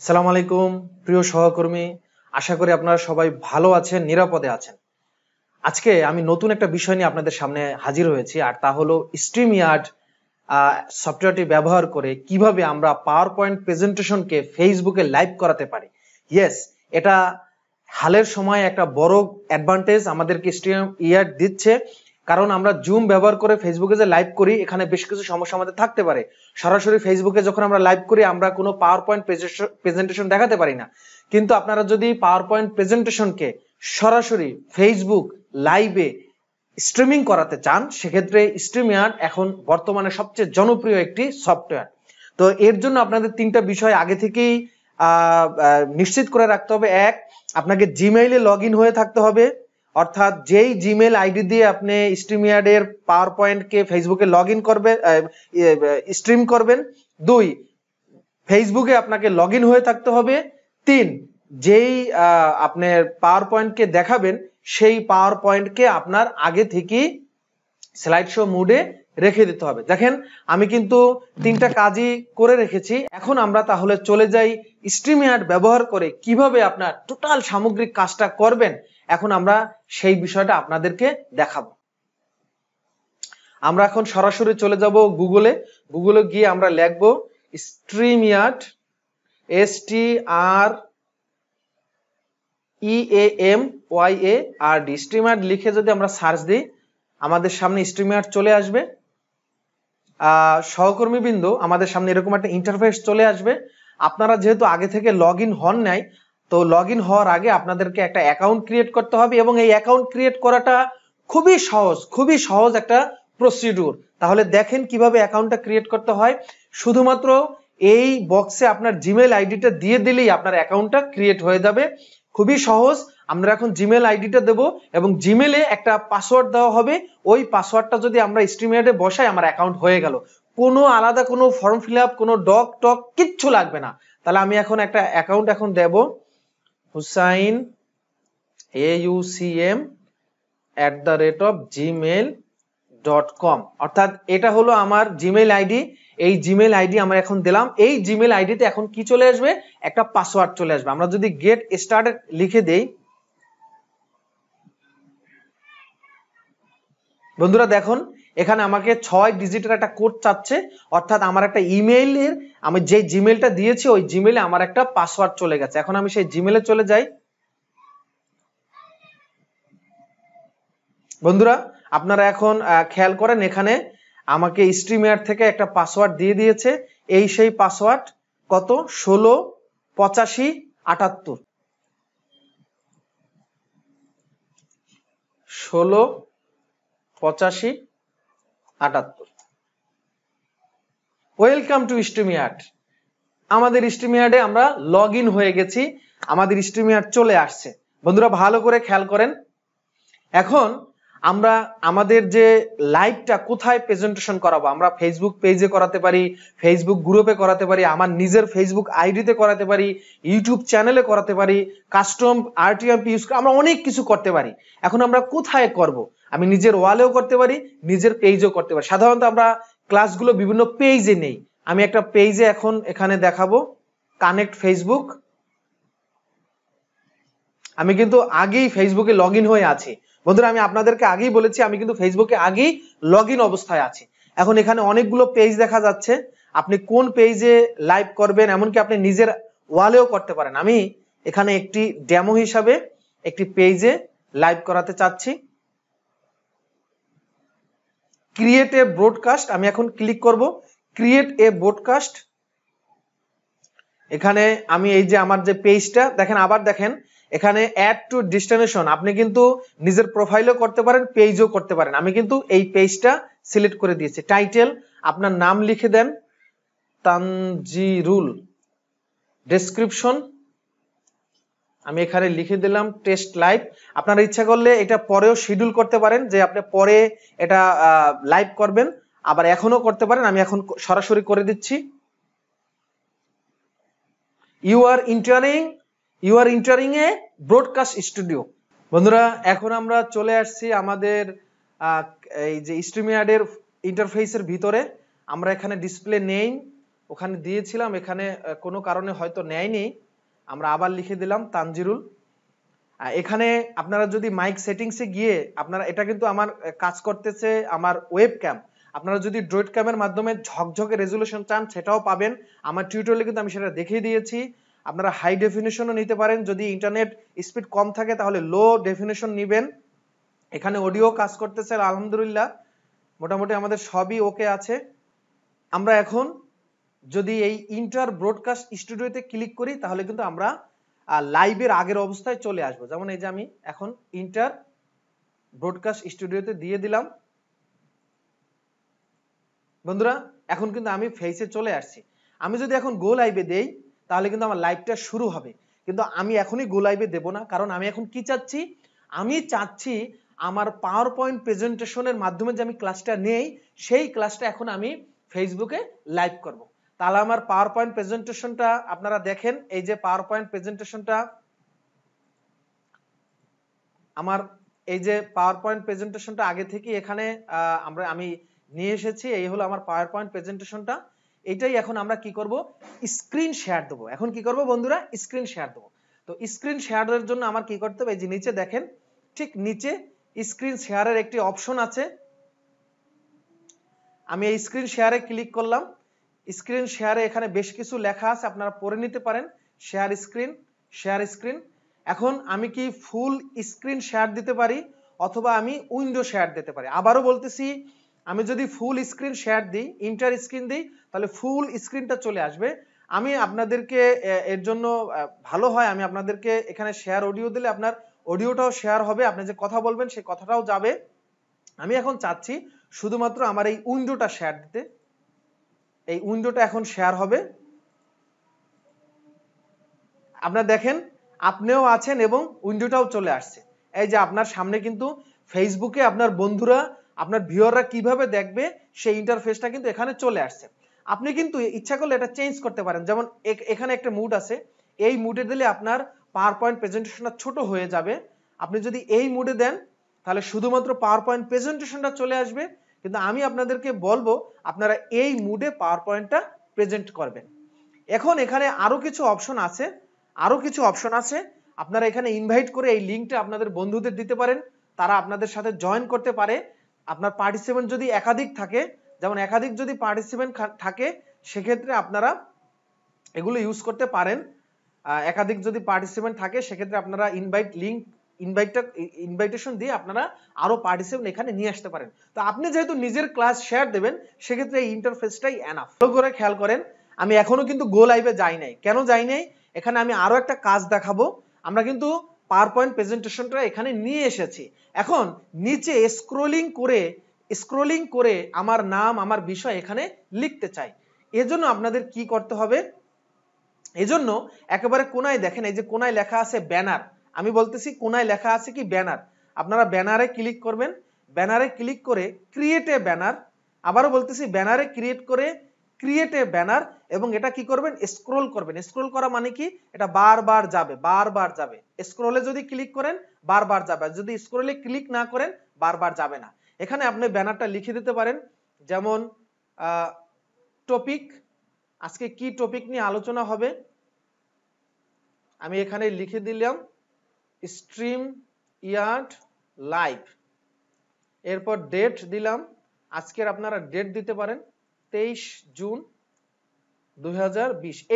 আসসালামু আলাইকুম প্রিয় সহকর্মী আশা করি আপনারা সবাই ভালো আছেন নিরাপদে আছেন আজকে আমি নতুন একটা বিষয় নিয়ে আপনাদের সামনে হাজির হয়েছি আর তা হলো স্ট্রিম ইয়ার্ড সফটওয়্যারটি ব্যবহার করে কিভাবে আমরা পাওয়ার পয়েন্ট প্রেজেন্টেশনকে ফেসবুকে লাইভ করাতে পারি ইয়েস এটা হালের সময় একটা বড় অ্যাডভান্টেজ আমাদেরকে স্ট্রিম ইয়ার্ড দিচ্ছে কারণ আমরা জুম ব্যবহার করে ফেসবুকে যে লাইভ করি এখানে বেশ কিছু সমস্যা আমাদের থাকতে পারে সরাসরি ফেসবুকে যখন আমরা লাইভ করি আমরা কোনো পাওয়ার পয়েন্ট প্রেজেন্টেশন দেখাতে পারি না কিন্তু আপনারা যদি পাওয়ার পয়েন্ট প্রেজেন্টেশনকে সরাসরি ফেসবুক লাইভে স্ট্রিমিং করাতে চান সেক্ষেত্রে স্ট্রিমিয়ার এখন বর্তমানে সবচেয়ে জনপ্রিয় একটি সফটওয়্যার তো এর জন্য আপনাদের তিনটা বিষয় আগে থেকেই নিশ্চিত করে রাখতে হবে এক আপনাকে জিমেইলে লগ হয়ে থাকতে হবে অর্থাৎ যেই জিমেল আইডি দিয়ে আপনি স্ট্রিমিয়ার্ডের পাওয়ার পয়েন্টকে ফেসবুকে লগ ইন করবেন স্ট্রিম করবেন দুই ফেসবুকে আপনাকে লগ ইন হয়ে থাকতে হবে তিন যেই আপনার পাওয়ার পয়েন্টকে দেখাবেন সেই পাওয়ার পয়েন্টকে আপনার আগে থেকে স্লাইড শো মুডে রেখে দিতে হবে দেখেন আমি কিন্তু তিনটা কাজই করে রেখেছি এখন আমরা তাহলে চলে যাই স্ট্রিম অ্যাড ব্যবহার করে কিভাবে আপনার টোটাল সামগ্রিক কাজটা করবেন এখন আমরা সেই বিষয়টা আপনাদেরকে দেখাবো আমরা এখন সরাসরি চলে যাব গুগলে গুগলে গিয়ে আমরা লিখব StreamYard S T R E e M Y A R D StreamYard লিখে যদি আমরা সার্চ দিই আমাদের সামনে স্ট্রিম ইয়ার্ড চলে আসবে সহকর্মীবৃন্দ আমাদের সামনে এরকম একটা ইন্টারফেস চলে আসবে আপনারা যেহেতু আগে থেকে লগ ইন হন নাই তো লগ ইন হওয়ার আগে আপনাদেরকে একটা অ্যাকাউন্ট ক্রিয়েট করতে হবে এবং এই অ্যাকাউন্ট ক্রিয়েট করাটা খুবই সহজ খুবই সহজ একটা প্রসিডিউর তাহলে দেখেন কিভাবে অ্যাকাউন্টটা ক্রিয়েট করতে হয় শুধুমাত্র এই বক্সে আপনার জিমেল আইডিটা দিয়ে দিলেই আপনার অ্যাকাউন্টটা ক্রিয়েট হয়ে যাবে খুবই সহজ আমরা এখন জিমেল আইডিটা দেব এবং জিমেলে একটা পাসওয়ার্ড দেওয়া হবে ওই পাসওয়ার্ডটা যদি আমরা স্ট্রিমিয়ারে বসাই আমার অ্যাকাউন্ট হয়ে গেল কোনো আলাদা কোনো ফর্ম ফিল আপ কোনো ডক টক কিচ্ছু লাগবে না তাহলে আমি এখন একটা অ্যাকাউন্ট এখন দেবো Hussain A M at the rate of Gmail dot com অর্থাৎ এটা হলো আমার জিমেল আইডি এই জিমেল আইডি আমরা এখন দিলাম এই জিমেল আইডিতে এখন কি চলে আসবে একটা পাসওয়ার্ড চলে আসবে আমরা যদি গেট স্টার্ট লিখে দেই বন্ধুরা দেখুন এখানে আমাকে ছয় ডিজিটের একটা কোড চাচ্ছে অর্থাৎ আমার একটা ইমেইলের আমি যে জিমেলটা দিয়েছি ওই জিমেলে আমার একটা পাসওয়ার্ড চলে গেছে এখন আমি সেই জিমেলে চলে যাই বন্ধুরা আপনারা এখন খেয়াল করেন এখানে আমাকে স্ট্রিমেয়ার থেকে একটা পাসওয়ার্ড দিয়ে দিয়েছে এই সেই পাসওয়ার্ড কত ষোলো পঁচাশি আটাত্তর ষোলো পঁচাশি আটাত্তর ওয়েলকাম টু স্টুমিয়ার্ট আমাদের স্টুমিয়ার্টে আমরা লগ হয়ে গেছি আমাদের স্টুমিয়ার্ট চলে আসছে বন্ধুরা ভালো করে খেয়াল করেন এখন আমরা আমাদের যে লাইভটা কোথায় প্রেজেন্টেশন করাবো আমরা ফেসবুক পেজে করাতে পারি ফেসবুক গ্রুপে করাতে পারি আমার নিজের ফেসবুক আইডিতে করাতে পারি ইউটিউব চ্যানেলে করাতে পারি কাস্টম আরটিএম ইউজ আমরা অনেক কিছু করতে পারি এখন আমরা কোথায় করব আমি নিজের ওয়ালেও করতে পারি নিজের পেজেও করতে পারি সাধারণত আমরা ক্লাসগুলো বিভিন্ন পেজে নেই আমি একটা পেজে এখন এখানে দেখাবো কানেক্ট ফেসবুক আমি কিন্তু আগেই ফেসবুকে লগ ইন হয়ে আছি বন্ধুরা আমি আপনাদেরকে আগেই বলেছি আমি কিন্তু ফেসবুকে আগেই লগ অবস্থায় আছি এখন এখানে অনেকগুলো পেজ দেখা যাচ্ছে আপনি কোন পেজে লাইভ করবেন এমনকি আপনি নিজের ওয়ালেও করতে পারেন আমি এখানে একটি ডেমো হিসাবে একটি পেজে লাইভ করাতে চাচ্ছি ক্রিয়েট এ ব্রডকাস্ট আমি এখন ক্লিক করব ক্রিয়েট এ ব্রডকাস্ট এখানে আমি এই যে আমার যে পেজটা দেখেন আবার দেখেন এখানে অ্যাড টু ডিস্টিনেশন আপনি কিন্তু নিজের প্রোফাইলও করতে পারেন পেজও করতে পারেন আমি কিন্তু এই পেজটা সিলেক্ট করে দিয়েছি টাইটেল আপনার নাম লিখে দেন তানজিরুল ডেসক্রিপশন আমি এখানে লিখে দিলাম টেস্ট লাইভ আপনার ইচ্ছা করলে এটা পরেও শিডিউল করতে পারেন যে আপনি পরে এটা লাইভ করবেন আবার এখনো করতে পারেন আমি এখন সরাসরি করে দিচ্ছি you are entering you are entering a broadcast studio বন্ধুরা এখন আমরা চলে আসছি আমাদের এই যে স্ট্রিমিয়ার্ডের ইন্টারফেসের ভিতরে আমরা এখানে ডিসপ্লে নেই ওখানে দিয়েছিলাম এখানে কোনো কারণে হয়তো নেয়নি আমরা আবার লিখে দিলাম তানজিরুল এখানে আপনারা যদি মাইক সেটিংসে গিয়ে আপনারা এটা কিন্তু আমার কাজ করতেছে আমার ওয়েব ক্যাম আপনারা যদি ড্রয়েড ক্যামের মাধ্যমে ঝকঝকে রেজুলেশন চান সেটাও পাবেন আমার টিউটোরিয়ালে কিন্তু আমি সেটা দেখিয়ে দিয়েছি আপনারা হাই ডেফিনেশনও নিতে পারেন যদি ইন্টারনেট স্পিড কম থাকে তাহলে লো ডেফিনেশন নেবেন এখানে অডিও কাজ করতেছে আলহামদুলিল্লাহ মোটামুটি আমাদের সবই ওকে আছে আমরা এখন যদি এই ইন্টার ব্রডকাস্ট স্টুডিওতে ক্লিক করি তাহলে কিন্তু আমরা লাইভের আগের অবস্থায় চলে আসব যেমন এই যে আমি এখন ইন্টার ব্রডকাস্ট স্টুডিওতে দিয়ে দিলাম বন্ধুরা এখন কিন্তু আমি ফেসে চলে আসছি আমি যদি এখন গো লাইভে দেই তাহলে কিন্তু আমার লাইভটা শুরু হবে কিন্তু আমি এখনই গোলাইভে দেব না কারণ আমি এখন কি চাচ্ছি আমি চাচ্ছি আমার পাওয়ার পয়েন্ট প্রেজেন্টেশনের মাধ্যমে যে আমি ক্লাসটা নেই সেই ক্লাসটা এখন আমি ফেসবুকে লাইভ করব। তাহলে আমার পাওয়ার পয়েন্ট প্রেজেন্টেশনটা আপনারা দেখেন এই যে পাওয়ার পয়েন্ট প্রেজেন্টেশনটা আমার এই যে পাওয়ার পয়েন্ট প্রেজেন্টেশনটা আগে থেকে এখানে আমরা আমি নিয়ে এসেছি এই হলো আমার পাওয়ার পয়েন্ট প্রেজেন্টেশনটা এটাই এখন আমরা কি করব স্ক্রিন শেয়ার দেবো এখন কি করব বন্ধুরা স্ক্রিন শেয়ার দেবো তো স্ক্রিন শেয়ারের জন্য আমার কি করতে হবে যে নিচে দেখেন ঠিক নিচে স্ক্রিন শেয়ারের একটি অপশন আছে আমি এই স্ক্রিন শেয়ারে ক্লিক করলাম স্ক্রিন শেয়ারে এখানে বেশ কিছু লেখা আছে আপনারা পড়ে নিতে পারেন শেয়ার স্ক্রিন শেয়ার স্ক্রিন এখন আমি কি ফুল স্ক্রিন শেয়ার দিতে পারি অথবা আমি উইন্ডো শেয়ার দিতে পারি আবারও বলতেছি আমি যদি ফুল স্ক্রিন শেয়ার দিই ইন্টার স্ক্রিন দিই তাহলে ফুল স্ক্রিনটা চলে আসবে আমি আপনাদেরকে এর জন্য ভালো হয় আমি আপনাদেরকে এখানে শেয়ার অডিও দিলে আপনার অডিওটাও শেয়ার হবে আপনি যে কথা বলবেন সেই কথাটাও যাবে আমি এখন চাচ্ছি শুধুমাত্র আমার এই উইন্ডোটা শেয়ার দিতে এই উইন্ডোটা এখন শেয়ার হবে আপনার দেখেন আপনিও আছেন এবং উইন্ডোটাও চলে আসছে এই যে আপনার সামনে কিন্তু ফেসবুকে আপনার বন্ধুরা আপনার ভিওররা কিভাবে দেখবে সেই ইন্টারফেসটা কিন্তু এখানে চলে আসছে আপনি কিন্তু ইচ্ছা করলে এটা চেঞ্জ করতে পারেন যেমন এখানে একটা মুড আছে এই মুডে দিলে আপনার পাওয়ার পয়েন্ট প্রেজেন্টেশনটা ছোট হয়ে যাবে আপনি যদি এই মুডে দেন তাহলে শুধুমাত্র পাওয়ার পয়েন্ট প্রেজেন্টেশনটা চলে আসবে কিন্তু আমি আপনাদেরকে বলবো আপনারা এই মুডে পাওয়ার পয়েন্টটা প্রেজেন্ট করবেন এখন এখানে আরও কিছু অপশন আছে আরও কিছু অপশন আছে আপনারা এখানে ইনভাইট করে এই লিঙ্কটা আপনাদের বন্ধুদের দিতে পারেন তারা আপনাদের সাথে জয়েন করতে পারে আপনার পার্টিসিপেন্ট যদি একাধিক থাকে যেমন একাধিক যদি পার্টিসিপেন্ট থাকে সেক্ষেত্রে আপনারা এগুলো ইউজ করতে পারেন একাধিক যদি পার্টিসিপেন্ট থাকে সেক্ষেত্রে আপনারা ইনভাইট লিঙ্ক ইনভাইটটা ইনভাইটেশন দিয়ে আপনারা আরো পার্টিসিপেন্ট এখানে নিয়ে আসতে পারেন তো আপনি যেহেতু নিজের ক্লাস শেয়ার দেবেন সেক্ষেত্রে এই ইন্টারফেসটাই অ্যানাফ ভালো করে খেয়াল করেন আমি এখনো কিন্তু গো লাইভে যাই নাই কেন যাই নাই এখানে আমি আরো একটা কাজ দেখাবো আমরা কিন্তু পাওয়ার পয়েন্ট প্রেজেন্টেশনটা এখানে নিয়ে এসেছি এখন নিচে স্ক্রোলিং করে স্ক্রোলিং করে আমার নাম আমার বিষয় এখানে লিখতে চাই এজন্য আপনাদের কি করতে হবে এজন্য একেবারে কোনায় দেখেন এই যে কোনায় লেখা আছে ব্যানার আমি বলতেছি কোনায় লেখা আছে কি ব্যানার আপনারা ব্যানারে ক্লিক করবেন ব্যানারে ক্লিক করে ক্রিয়েটে ব্যানার আবারও বলতেছি ব্যানারে ক্রিয়েট করে ক্রিয়েটে ব্যানার এবং এটা কি করবেন স্ক্রোল করবেন স্ক্রোল করা মানে কি এটা বারবার যাবে বারবার যাবে স্ক্রোলে যদি ক্লিক করেন বারবার যাবে যদি স্ক্রোলে ক্লিক না করেন বারবার যাবে না এখানে আপনি ব্যানারটা লিখে দিতে পারেন যেমন টপিক আজকে কি টপিক নিয়ে আলোচনা হবে আমি এখানে লিখে দিলাম স্ট্রিম ইয়ার্ড লাইভ এরপর ডেট দিলাম আজকের আপনারা ডেট দিতে পারেন তেইশ জুন দুই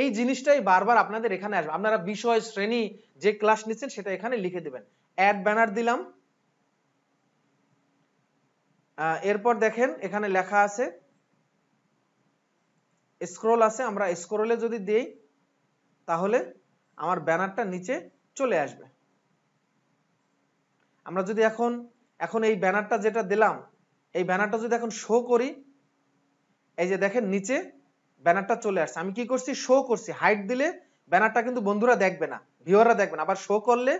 এই জিনিসটাই বারবার আপনাদের এখানে আসবে আপনারা বিষয় শ্রেণী যে ক্লাস নিচ্ছেন সেটা এখানে লিখে দিবেন অ্যাড ব্যানার দিলাম এরপর দেখেন এখানে লেখা আছে স্ক্রোল আছে আমরা স্ক্রোলে যদি দিই তাহলে আমার ব্যানারটা নিচে চলে আসবে আমরা যদি এখন এখন এই ব্যানারটা যেটা দিলাম এই ব্যানারটা যদি এখন শো করি এই যে দেখেন নিচে ব্যানারটা চলে আসছে আমি কি করছি শো করছি হাইট দিলে ব্যানারটা কিন্তু বন্ধুরা দেখবে না ভিউয়াররা দেখবে না আবার শো করলে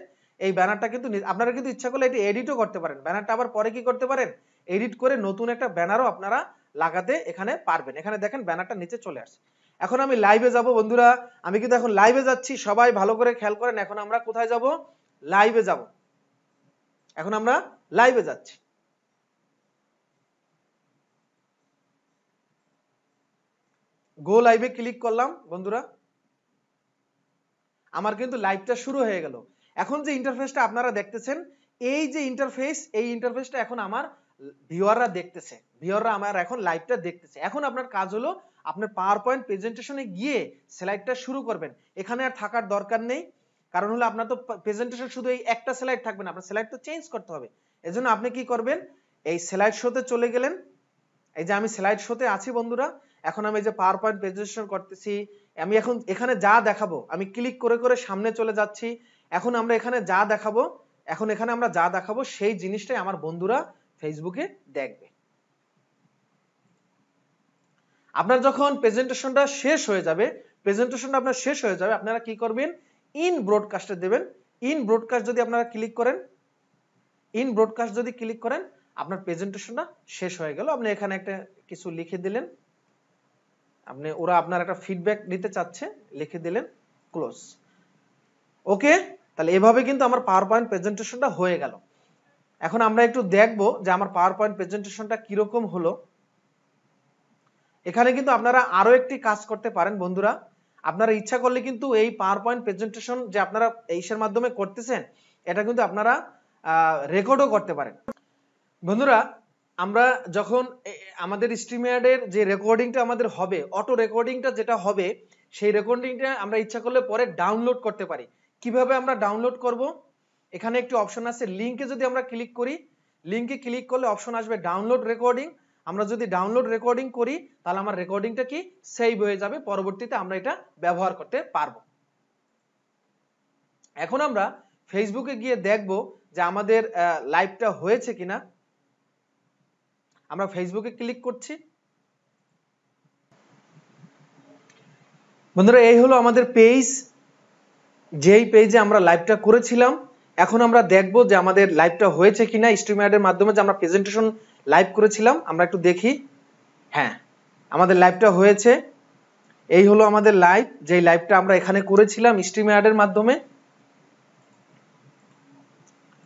এই ব্যানারটা কিন্তু আপনারা কিন্তু ইচ্ছা করলে এটি এডিটও করতে পারেন ব্যানারটা আবার পরে কি করতে পারেন এডিট করে নতুন একটা ব্যানারও আপনারা লাগাতে এখানে পারবেন এখানে দেখেন ব্যানারটা নিচে চলে আসছে এখন আমি লাইভে যাব বন্ধুরা আমি কিন্তু এখন লাইভে যাচ্ছি সবাই ভালো করে খেয়াল করেন এখন আমরা কোথায় যাব লাইভে যাব এখন আমরা লাইভে যাচ্ছি গো লাইভে ক্লিক করলাম বন্ধুরা আমার কিন্তু লাইভটা শুরু হয়ে গেল এখন যে ইন্টারফেসটা আপনারা দেখতেছেন এই যে ইন্টারফেস এই ইন্টারফেসটা এখন আমার ভিওয়াররা দেখতেছে ভিওয়াররা আমার এখন লাইভটা দেখতেছে এখন আপনার কাজ হলো আপনার পাওয়ার পয়েন্ট প্রেজেন্টেশনে গিয়ে স্লাইডটা শুরু করবেন এখানে আর থাকার দরকার নেই কারণ হলো আপনার তো প্রেজেন্টেশন শুধু এই একটা স্লাইড থাকবে না আপনার স্লাইড তো চেঞ্জ করতে হবে এজন্য আপনি কি করবেন এই স্লাইড শোতে চলে গেলেন এই যে আমি স্লাইড শোতে আছি বন্ধুরা এখন আমি যে পাওয়ার পয়েন্ট প্রেজেন্টেশন করতেছি আমি এখন এখানে যা দেখাবো আমি ক্লিক করে করে সামনে চলে যাচ্ছি এখন আমরা এখানে যা দেখাবো এখন এখানে আমরা যা দেখাবো সেই জিনিসটাই আমার বন্ধুরা ফেসবুকে দেখবে আপনার যখন প্রেজেন্টেশনটা শেষ হয়ে যাবে প্রেজেন্টেশনটা আপনার শেষ হয়ে যাবে আপনারা কি করবেন ইন ব্রডকাস্টে দেবেন ইন ব্রডকাস্ট যদি আপনারা ক্লিক করেন ইন ব্রডকাস্ট যদি ক্লিক করেন আপনার প্রেজেন্টেশনটা শেষ হয়ে গেল আপনি এখানে একটা কিছু লিখে দিলেন আপনি ওরা আপনার একটা ফিডব্যাক দিতে চাচ্ছে লিখে দিলেন ক্লোজ ওকে তাহলে এভাবে কিন্তু আমার পাওয়ার পয়েন্ট প্রেজেন্টেশনটা হয়ে গেল এখন আমরা একটু দেখব যে আমার পাওয়ার পয়েন্ট প্রেজেন্টেশনটা কিরকম হলো এখানে কিন্তু আপনারা আরো একটি কাজ করতে পারেন বন্ধুরা আপনারা ইচ্ছা করলে কিন্তু এই পাওয়ার পয়েন্ট প্রেজেন্টেশন যে আপনারা এইসের মাধ্যমে করতেছেন এটা কিন্তু আপনারা রেকর্ডও করতে পারেন বন্ধুরা আমরা যখন আমাদের স্ট্রিমিয়ার্ডের যে রেকর্ডিংটা আমাদের হবে অটো রেকর্ডিংটা যেটা হবে সেই রেকর্ডিংটা আমরা ইচ্ছা করলে পরে ডাউনলোড করতে পারি কিভাবে আমরা ডাউনলোড করব এখানে একটি অপশন আছে লিঙ্কে যদি আমরা ক্লিক করি লিঙ্কে ক্লিক করলে অপশন আসবে ডাউনলোড রেকর্ডিং আমরা যদি ডাউনলোড রেকর্ডিং করি তাহলে আমার রেকর্ডিংটা কি সেভ হয়ে যাবে পরবর্তীতে আমরা এটা ব্যবহার করতে পারব এখন আমরা ফেসবুকে গিয়ে দেখব যে আমাদের লাইভটা হয়েছে কিনা আমরা ফেসবুকে ক্লিক করছি বন্ধুরা এই হলো আমাদের পেজ যেই পেজে আমরা লাইভটা করেছিলাম এখন আমরা দেখব যে আমাদের লাইভটা হয়েছে কিনা স্ট্রিমারের মাধ্যমে যে আমরা প্রেজেন্টেশন লাইভ করেছিলাম আমরা একটু দেখি হ্যাঁ আমাদের লাইভটা হয়েছে এই হলো আমাদের লাইভ যে লাইভটা আমরা এখানে করেছিলাম স্ট্রিমারের মাধ্যমে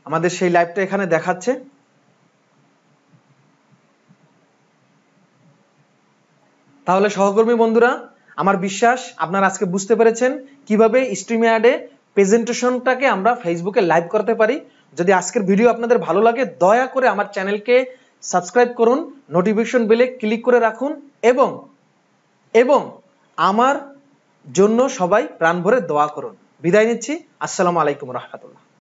আমাদের সেই লাইভটা এখানে দেখাচ্ছে তাহলে সহকর্মী বন্ধুরা আমার বিশ্বাস আপনারা আজকে বুঝতে পেরেছেন কিভাবে স্ট্রিমে অ্যাডে প্রেজেন্টেশনটাকে আমরা ফেসবুকে লাইভ করতে পারি যদি আজকের ভিডিও আপনাদের ভালো লাগে দয়া করে আমার চ্যানেলকে সাবস্ক্রাইব করুন নোটিফিকেশন বেলে ক্লিক করে রাখুন এবং এবং আমার জন্য সবাই প্রাণ ভরে দোয়া করুন বিদায় নিচ্ছি আসসালামু আলাইকুম রহমতুল্লাহ